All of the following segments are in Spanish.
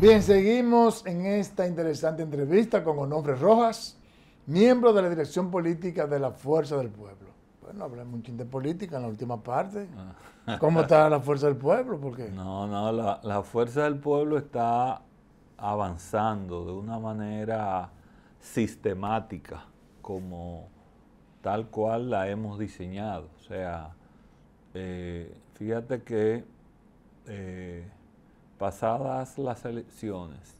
Bien, seguimos en esta interesante entrevista con Onofre Rojas, miembro de la Dirección Política de la Fuerza del Pueblo. Bueno, un mucho de política en la última parte. Ah. ¿Cómo está la Fuerza del Pueblo? Porque No, no, la, Fuerza del Pueblo está avanzando de una manera sistemática, como tal cual la hemos diseñado. O sea, eh, fíjate que... Eh, Pasadas las elecciones,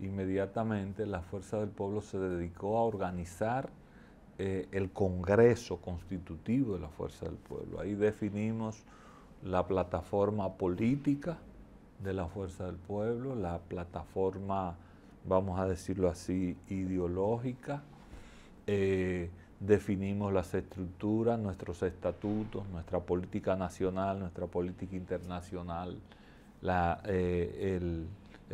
inmediatamente la Fuerza del Pueblo se dedicó a organizar eh, el Congreso Constitutivo de la Fuerza del Pueblo. Ahí definimos la plataforma política de la Fuerza del Pueblo, la plataforma, vamos a decirlo así, ideológica. Eh, definimos las estructuras, nuestros estatutos, nuestra política nacional, nuestra política internacional eh, el,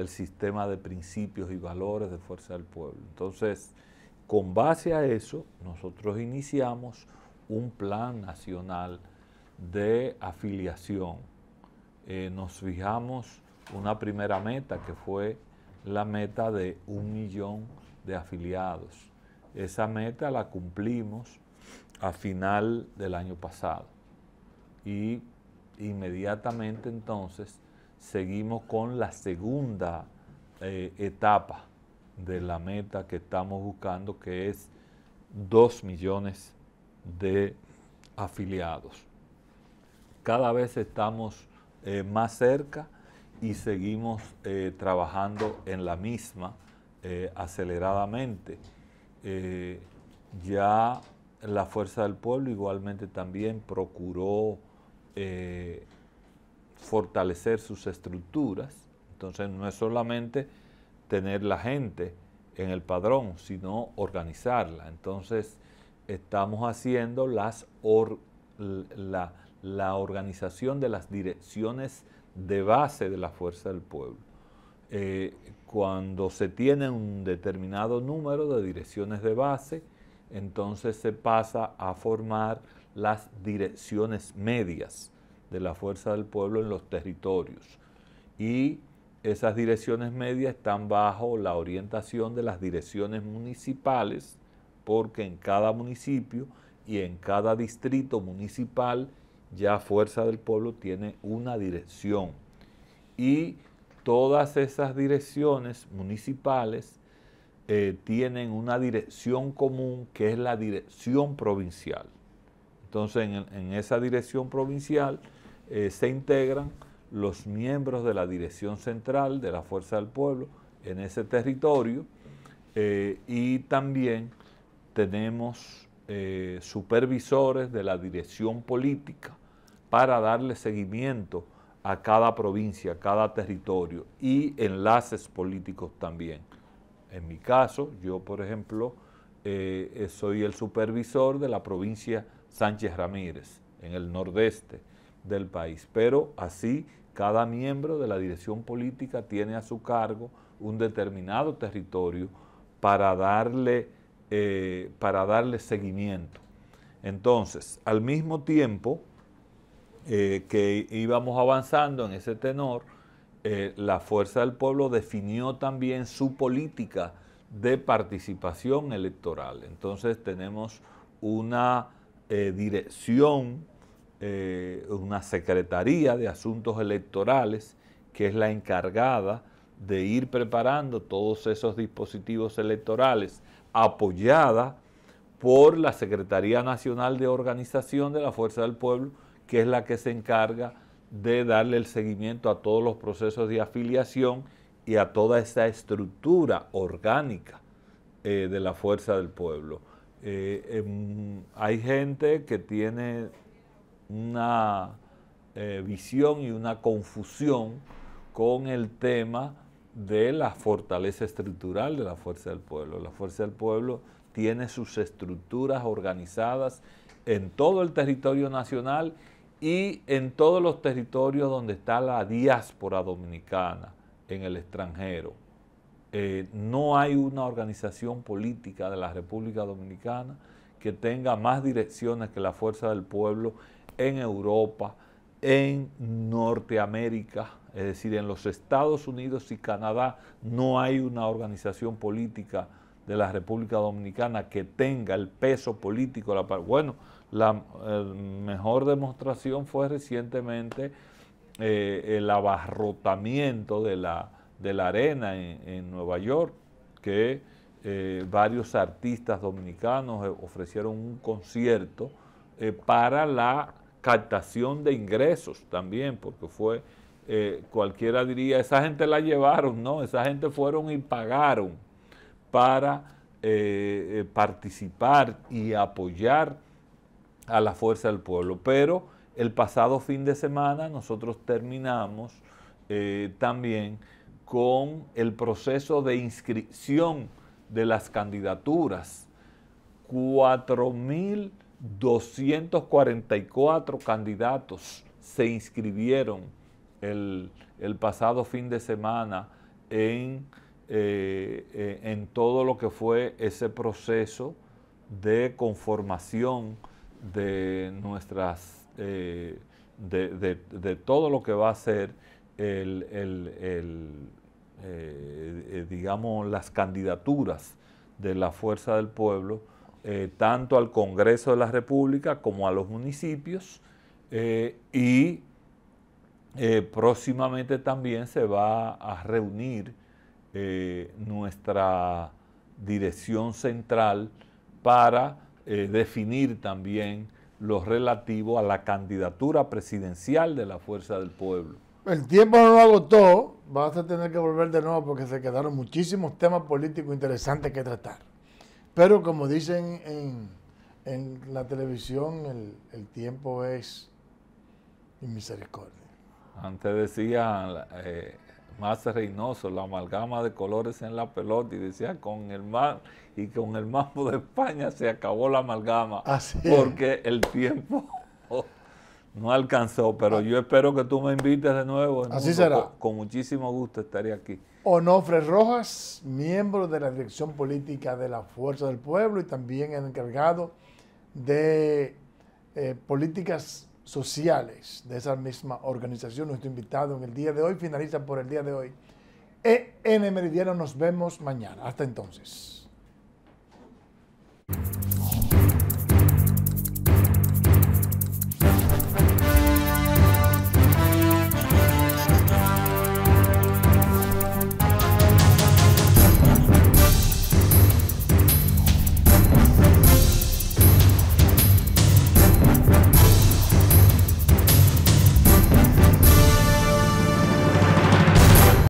sistema de principios y valores de Fuerza del Pueblo. Entonces, con base a eso, nosotros iniciamos un plan nacional de afiliación. Eh, nos fijamos una primera meta que fue la meta de un millón de afiliados. Esa meta la cumplimos a final del año pasado. Y inmediatamente entonces seguimos con la segunda eh, etapa de la meta que estamos buscando, que es 2 millones de afiliados. Cada vez estamos eh, más cerca y seguimos eh, trabajando en la misma aceleradamente. ya la Fuerza del Pueblo igualmente también procuró fortalecer sus estructuras. Entonces no es solamente tener la gente en el padrón, sino organizarla. Entonces estamos haciendo las la, organización de las direcciones de base de la fuerza del pueblo. Eh, cuando se tiene un determinado número de direcciones de base, entonces se pasa a formar las direcciones medias de la fuerza del pueblo en los territorios. Y esas direcciones medias están bajo la orientación de las direcciones municipales, porque en cada municipio y en cada distrito municipal ya Fuerza del Pueblo tiene una dirección. Y todas esas direcciones municipales eh, tienen una dirección común que es la dirección provincial. Entonces, en esa dirección provincial, eh, se integran los miembros de la Dirección Central de la Fuerza del Pueblo en ese territorio eh, y también tenemos eh, supervisores de la Dirección Política para darle seguimiento a cada provincia, a cada territorio y enlaces políticos también. En mi caso, yo por ejemplo, soy el supervisor de la provincia Sánchez Ramírez, en el nordeste, del país. Pero así cada miembro de la dirección política tiene a su cargo un determinado territorio para darle, eh, para darle seguimiento. Entonces, al mismo tiempo eh, que íbamos avanzando en ese tenor, eh, la Fuerza del Pueblo definió también su política de participación electoral. Entonces tenemos una dirección eh, una Secretaría de Asuntos Electorales que es la encargada de ir preparando todos esos dispositivos electorales, apoyada por la Secretaría Nacional de Organización de la Fuerza del Pueblo, que es la que se encarga de darle el seguimiento a todos los procesos de afiliación y a toda esa estructura orgánica eh, de la Fuerza del Pueblo. Eh, em, hay gente que tiene una eh, visión y una confusión con el tema de la fortaleza estructural de la fuerza del pueblo. La fuerza del pueblo tiene sus estructuras organizadas en todo el territorio nacional y en todos los territorios donde está la diáspora dominicana, en el extranjero. Eh, no hay una organización política de la República Dominicana que tenga más direcciones que la Fuerza del Pueblo en Europa, en Norteamérica, es decir, en los Estados Unidos y Canadá, no hay una organización política de la República Dominicana que tenga el peso político. bueno, la mejor demostración fue recientemente eh, el abarrotamiento de la, de la arena en, Nueva York, que eh, varios artistas dominicanos eh, ofrecieron un concierto para la captación de ingresos también, porque fue, eh, cualquiera diría, esa gente la llevaron, no, esa gente fueron y pagaron para eh, eh, participar y apoyar a la fuerza del pueblo. Pero el pasado fin de semana nosotros terminamos también con el proceso de inscripción de las candidaturas. Cuatro mil 244 candidatos se inscribieron el, pasado fin de semana eh, eh, en, todo lo que fue ese proceso de conformación de nuestras eh, de, todo lo que va a ser el, digamos las candidaturas de la fuerza del pueblo eh, tanto al Congreso de la República como a los municipios eh, y eh, próximamente también se va a reunir nuestra dirección central para definir también lo relativo a la candidatura presidencial de la Fuerza del Pueblo. El tiempo no lo agotó, vas a tener que volver de nuevo porque se quedaron muchísimos temas políticos interesantes que tratar. Pero como dicen en, la televisión, el, tiempo es misericordia. Antes decía eh, más Reynoso, la amalgama de colores en la pelota, y decía con el mar y con el mambo de España se acabó la amalgama. porque el tiempo no alcanzó, pero ah. yo espero que tú me invites de nuevo. Así será. Con, muchísimo gusto estaré aquí. Onofre Rojas, miembro de la Dirección Política de la Fuerza del Pueblo y también encargado de eh, políticas sociales de esa misma organización, nuestro invitado en el día de hoy, finaliza por el día de hoy. En Meridiano nos vemos mañana. Hasta entonces.